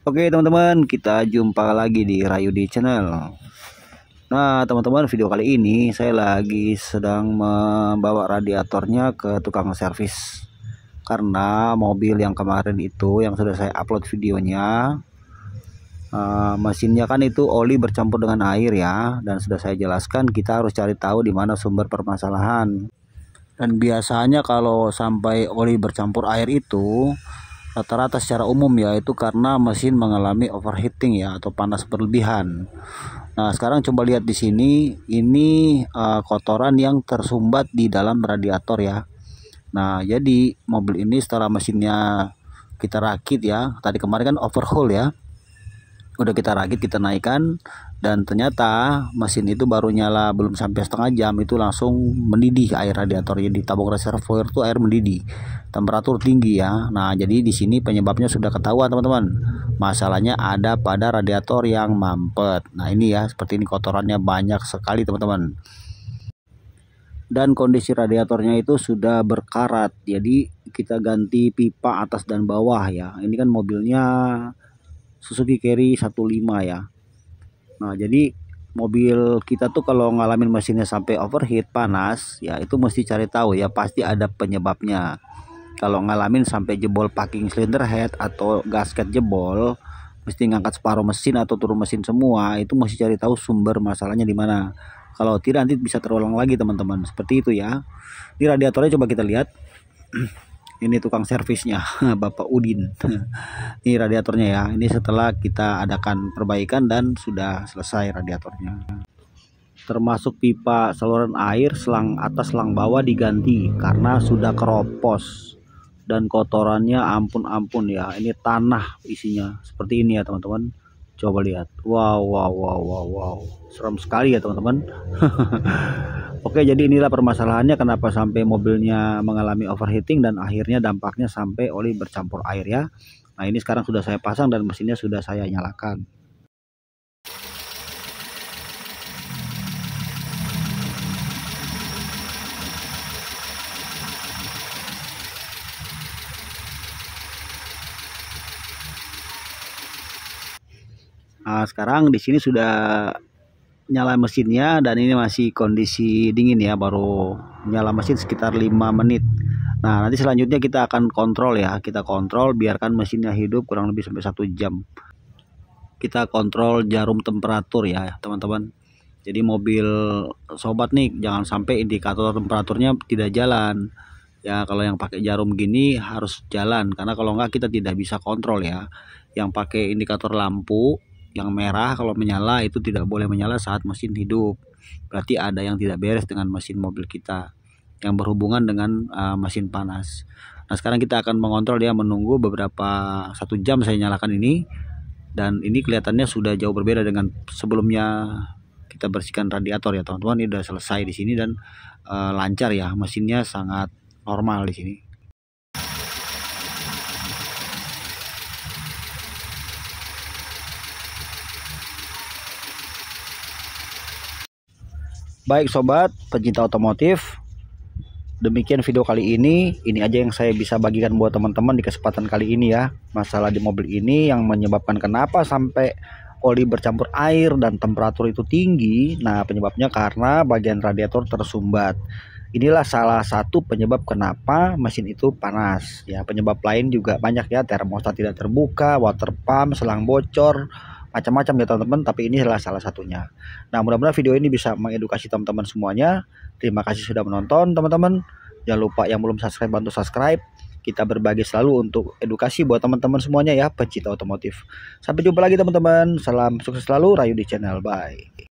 Oke teman-teman kita jumpa lagi di Rayu Rayudi Channel Nah teman-teman video kali ini saya lagi sedang membawa radiatornya ke tukang servis Karena mobil yang kemarin itu yang sudah saya upload videonya uh, Mesinnya kan itu oli bercampur dengan air ya Dan sudah saya jelaskan kita harus cari tahu di mana sumber permasalahan Dan biasanya kalau sampai oli bercampur air itu rata-rata secara umum ya itu karena mesin mengalami overheating ya atau panas berlebihan. Nah, sekarang coba lihat di sini ini uh, kotoran yang tersumbat di dalam radiator ya. Nah, jadi mobil ini setelah mesinnya kita rakit ya. Tadi kemarin kan overhaul ya udah kita rakit kita naikkan dan ternyata mesin itu baru nyala belum sampai setengah jam itu langsung mendidih air radiator di tabung reservoir itu air mendidih temperatur tinggi ya nah jadi di sini penyebabnya sudah ketahuan teman-teman masalahnya ada pada radiator yang mampet nah ini ya seperti ini kotorannya banyak sekali teman-teman dan kondisi radiatornya itu sudah berkarat jadi kita ganti pipa atas dan bawah ya ini kan mobilnya Suzuki Carry 15 ya nah jadi mobil kita tuh kalau ngalamin mesinnya sampai overheat panas ya itu mesti cari tahu ya pasti ada penyebabnya kalau ngalamin sampai jebol packing cylinder head atau gasket jebol mesti ngangkat separuh mesin atau turun mesin semua itu mesti cari tahu sumber masalahnya di mana kalau tidak nanti bisa terulang lagi teman-teman seperti itu ya Di radiatornya coba kita lihat ini tukang servisnya Bapak Udin ini radiatornya ya ini setelah kita adakan perbaikan dan sudah selesai radiatornya termasuk pipa saluran air selang atas selang bawah diganti karena sudah keropos dan kotorannya ampun-ampun ya ini tanah isinya seperti ini ya teman-teman coba lihat wow wow wow wow wow serem sekali ya teman-teman Oke, jadi inilah permasalahannya kenapa sampai mobilnya mengalami overheating dan akhirnya dampaknya sampai oli bercampur air ya. Nah, ini sekarang sudah saya pasang dan mesinnya sudah saya nyalakan. Nah, sekarang di sini sudah nyala mesinnya dan ini masih kondisi dingin ya baru nyala mesin sekitar 5 menit nah nanti selanjutnya kita akan kontrol ya kita kontrol biarkan mesinnya hidup kurang lebih sampai satu jam kita kontrol jarum temperatur ya teman-teman jadi mobil sobat nih jangan sampai indikator temperaturnya tidak jalan ya kalau yang pakai jarum gini harus jalan karena kalau enggak kita tidak bisa kontrol ya yang pakai indikator lampu yang merah kalau menyala itu tidak boleh menyala saat mesin hidup. Berarti ada yang tidak beres dengan mesin mobil kita yang berhubungan dengan uh, mesin panas. Nah sekarang kita akan mengontrol dia menunggu beberapa satu jam saya nyalakan ini dan ini kelihatannya sudah jauh berbeda dengan sebelumnya kita bersihkan radiator ya teman-teman ini sudah selesai di sini dan uh, lancar ya mesinnya sangat normal di sini. Baik sobat pecinta otomotif, demikian video kali ini. Ini aja yang saya bisa bagikan buat teman-teman di kesempatan kali ini ya. Masalah di mobil ini yang menyebabkan kenapa sampai oli bercampur air dan temperatur itu tinggi. Nah, penyebabnya karena bagian radiator tersumbat. Inilah salah satu penyebab kenapa mesin itu panas. Ya, penyebab lain juga banyak ya, termostat tidak terbuka, water pump, selang bocor, macam-macam ya teman-teman tapi ini adalah salah satunya nah mudah-mudahan video ini bisa mengedukasi teman-teman semuanya terima kasih sudah menonton teman-teman jangan lupa yang belum subscribe bantu subscribe kita berbagi selalu untuk edukasi buat teman-teman semuanya ya pecinta otomotif sampai jumpa lagi teman-teman salam sukses selalu Rayu di channel bye